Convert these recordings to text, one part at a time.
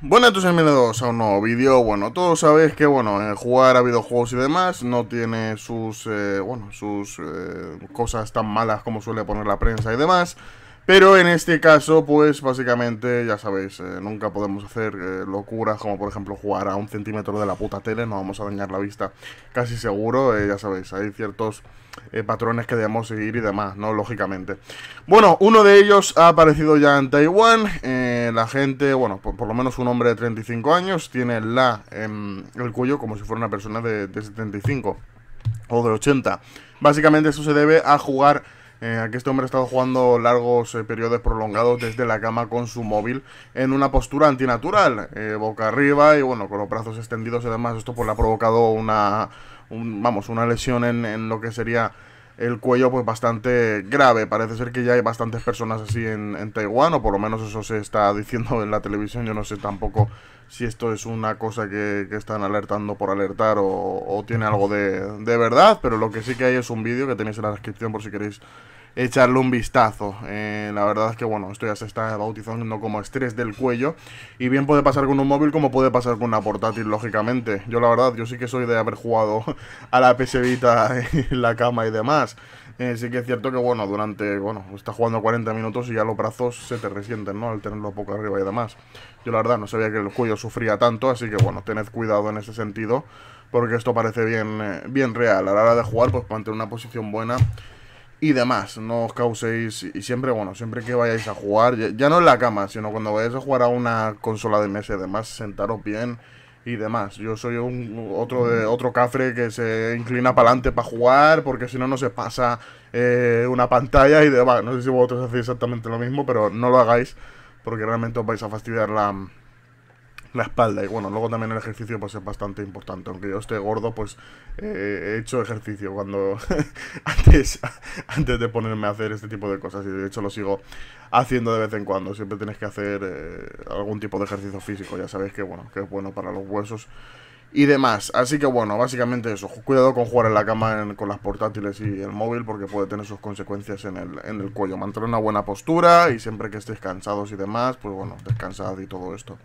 Bueno, entonces bienvenidos a un nuevo vídeo. Bueno, todos sabéis que, bueno, eh, jugar a videojuegos y demás no tiene sus, eh, bueno, sus eh, cosas tan malas como suele poner la prensa y demás. Pero en este caso, pues básicamente, ya sabéis, eh, nunca podemos hacer eh, locuras como por ejemplo jugar a un centímetro de la puta tele, no vamos a dañar la vista casi seguro, eh, ya sabéis, hay ciertos patrones que debemos seguir y demás, ¿no? Lógicamente. Bueno, uno de ellos ha aparecido ya en Taiwán, la gente, bueno, por, por, lo menos un hombre de 35 años tiene la em, el cuello como si fuera una persona de, de 75 o de 80. Básicamente eso se debe a jugar eh, aquí este hombre ha estado jugando largos eh, periodos prolongados desde la cama con su móvil en una postura antinatural, eh, boca arriba y bueno, con los brazos extendidos y demás. Esto pues le ha provocado una, vamos, una lesión en, lo que sería el cuello pues bastante grave. Parece ser que ya hay bastantes personas así en, Taiwán o por lo menos eso se está diciendo en la televisión. Yo no sé tampoco si esto es una cosa que, están alertando por alertar o, tiene algo de, de, verdad, pero lo que sí que hay es un vídeo que tenéis en la descripción por si queréis echarle un vistazo. Eh, la verdad es que, bueno, esto ya se está bautizando como estrés del cuello. Y bien puede pasar con un móvil como puede pasar con una portátil, lógicamente. Yo, la verdad, yo sí que soy de haber jugado a la PS en la cama y demás. Eh, sí que es cierto que, bueno, durante, bueno, está jugando 40 minutos y ya los brazos se te resienten, ¿no? Al tenerlo poco arriba y demás. Yo, la verdad, no sabía que el cuello sufría tanto, así que, bueno, tened cuidado en ese sentido. Porque esto parece bien, eh, bien real. A la hora de jugar, pues mantener una posición buena y demás. No os causéis, y siempre, bueno, siempre que vayáis a jugar, ya, no en la cama, sino cuando vayáis a jugar a una consola de mesa y demás, sentaros bien y demás. Yo soy un otro de mm. otro cafre que se inclina para adelante para jugar, porque si no, no se pasa eh, una pantalla y demás. No sé si vosotros hacéis exactamente lo mismo, pero no lo hagáis, porque realmente os vais a fastidiar la, la espalda. Y bueno, luego también el ejercicio pues es bastante importante. Aunque yo esté gordo, pues eh, he hecho ejercicio cuando antes, antes de ponerme a hacer este tipo de cosas. Y de hecho lo sigo haciendo de vez en cuando. Siempre tienes que hacer eh, algún tipo de ejercicio físico. Ya sabéis que bueno, que es bueno para los huesos y demás. Así que bueno, básicamente eso. Cuidado con jugar en la cama con las portátiles y el móvil porque puede tener sus consecuencias en el, cuello. Mantener una buena postura y siempre que estéis cansados y demás, pues bueno, descansad y todo esto.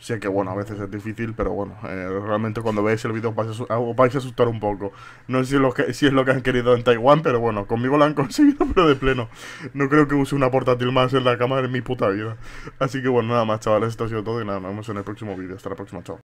Sé que bueno, a veces es difícil, pero bueno, eh, realmente cuando veáis el vídeo os, vais a, asustar un poco. No sé si es, lo que, si es lo que han querido en Taiwán, pero bueno, conmigo lo han conseguido, pero de pleno. No creo que use una portátil más en la cama en mi puta vida. Así que bueno, nada más chavales, esto ha sido todo y nada, nos vemos en el próximo vídeo. Hasta la próxima, chao.